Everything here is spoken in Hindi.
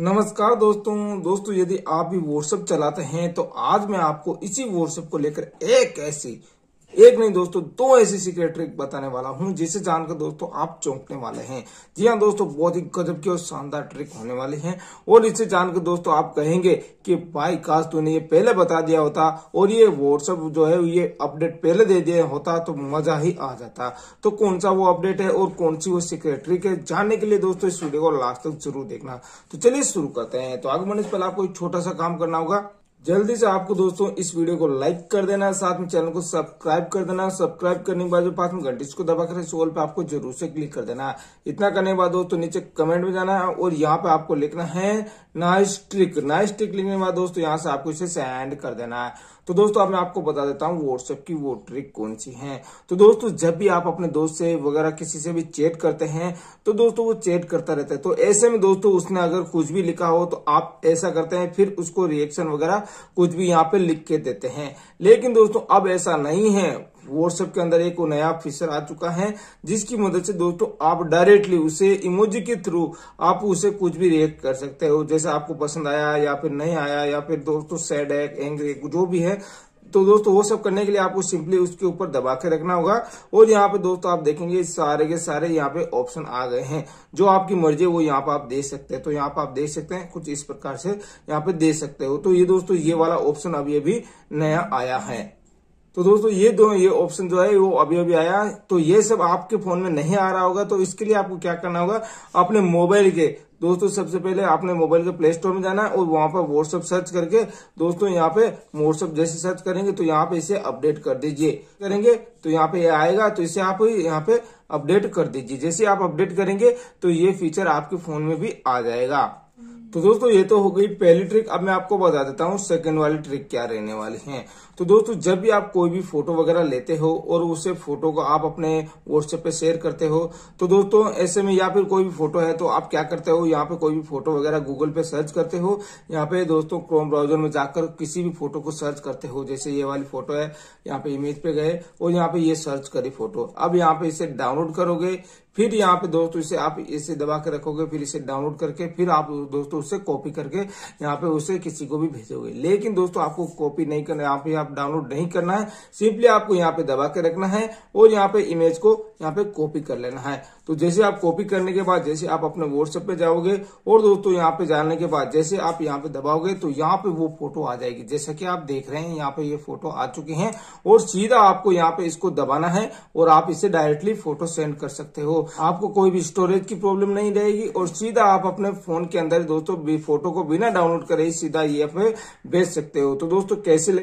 नमस्कार दोस्तों दोस्तों यदि आप भी व्हाट्सएप चलाते हैं तो आज मैं आपको इसी व्हाट्सएप को लेकर एक ऐसी एक नहीं दोस्तों दो ऐसी सीक्रेट ट्रिक बताने वाला हूं जिसे जानकर दोस्तों आप चौंकने वाले हैं जी हाँ दोस्तों बहुत ही गजब की और शानदार ट्रिक होने वाली है और इसे जानकर दोस्तों आप कहेंगे कि भाई काश तूने ये पहले बता दिया होता और ये व्हाट्सअप जो है ये अपडेट पहले दे दिया होता तो मजा ही आ जाता तो कौन सा वो अपडेट है और कौन सी वो सीक्रेट ट्रिक है जानने के लिए दोस्तों इस वीडियो को लास्ट तक जरूर देखना तो चलिए शुरू करते हैं तो आगे मैंने से पहले आपको एक छोटा सा काम करना होगा जल्दी से आपको दोस्तों इस वीडियो को लाइक कर देना साथ में चैनल को सब्सक्राइब कर देना सब्सक्राइब करने के बाद जो पास में घंटी को दबा कर इस पे आपको जरूर से क्लिक कर देना इतना करने के बाद दोस्तों नीचे कमेंट में जाना है और यहाँ पे आपको लिखना है नाइस ट्रिक नाइस ट्रिक लिखने के बाद दोस्तों यहाँ से आपको इसे सेंड कर देना है तो दोस्तों अब मैं आपको बता देता हूँ व्हाट्सएप की वो ट्रिक कौन सी है तो दोस्तों जब भी आप अपने दोस्त से वगैरह किसी से भी चैट करते हैं तो दोस्तों वो चैट करता रहता है तो ऐसे में दोस्तों उसने अगर कुछ भी लिखा हो तो आप ऐसा करते हैं फिर उसको रिएक्शन वगैरह कुछ भी यहाँ पे लिख के देते हैं लेकिन दोस्तों अब ऐसा नहीं है व्हाट्सएप के अंदर एक नया फीचर आ चुका है जिसकी मदद से दोस्तों आप डायरेक्टली उसे इमोजी के थ्रू आप उसे कुछ भी रिएक्ट कर सकते हो जैसे आपको पसंद आया या फिर नहीं आया या फिर दोस्तों सैड है एंग्री जो भी है तो दोस्तों वो सब करने के लिए आपको सिंपली उसके ऊपर दबा के रखना होगा और यहाँ पे दोस्तों आप देखेंगे सारे के सारे यहाँ पे ऑप्शन आ गए हैं जो आपकी मर्जी है वो यहाँ पे आप दे सकते हैं तो यहाँ पे आप देख सकते हैं कुछ इस प्रकार से यहाँ पे दे सकते हो तो ये दोस्तों ये वाला ऑप्शन अभी अभी नया आया है तो दोस्तों ये दो ये ऑप्शन जो है वो अभी अभी आया तो ये सब आपके फोन में नहीं आ रहा होगा तो इसके लिए आपको क्या करना होगा अपने मोबाइल के दोस्तों सबसे पहले आपने मोबाइल के प्ले स्टोर में जाना है और वहां पर व्हाट्सअप सर्च करके दोस्तों यहाँ पे व्हाट्सअप जैसे सर्च करेंगे तो यहाँ पे इसे अपडेट कर दीजिए करेंगे तो यहाँ पे आएगा तो इसे आप यहाँ पे अपडेट कर दीजिए जैसे आप अपडेट करेंगे तो ये फीचर आपके फोन में भी आ जाएगा तो दोस्तों ये तो हो गई पहली ट्रिक अब मैं आपको बता देता हूँ सेकंड वाली ट्रिक क्या रहने वाली है तो दोस्तों जब भी आप कोई भी फोटो वगैरह लेते हो और उसे फोटो को आप अपने व्हाट्सएप पे शेयर करते हो तो दोस्तों ऐसे में या फिर कोई भी फोटो है तो आप क्या करते हो यहाँ पे कोई भी फोटो वगैरह गूगल पे सर्च करते हो यहाँ पे दोस्तों क्रोम ब्राउजर में जाकर किसी भी फोटो को सर्च करते हो जैसे ये वाली फोटो है यहाँ पे इमेज पे गए और यहाँ पे ये सर्च करी फोटो अब यहाँ पे इसे डाउनलोड करोगे फिर यहाँ पे दोस्तों इसे आप इसे दबा के रखोगे फिर इसे डाउनलोड करके फिर आप दोस्तों उसे कॉपी करके यहाँ पे उसे किसी को भी भेजोगे लेकिन दोस्तों आपको कॉपी नहीं करना यहाँ पे आप डाउनलोड नहीं करना है सिंपली आपको यहाँ पे दबा के रखना है और यहाँ पे इमेज को यहाँ पे कॉपी कर लेना है तो जैसे आप कॉपी करने के बाद जैसे आप अपने व्हाट्सएप पे जाओगे और दोस्तों यहाँ पे जाने के बाद जैसे आप यहाँ पे दबाओगे तो यहाँ पे वो फोटो आ जाएगी जैसा कि आप देख रहे हैं यहाँ पे ये फोटो आ चुकी है और सीधा आपको यहाँ पे इसको दबाना है और आप इसे डायरेक्टली फोटो सेंड कर सकते हो आपको कोई भी स्टोरेज की प्रॉब्लम नहीं रहेगी और सीधा आप अपने फोन के अंदर दोस्तों दोस्तों फोटो को बिना डाउनलोड करे ही सीधा ई e एफ में भेज सकते हो तो दोस्तों कैसे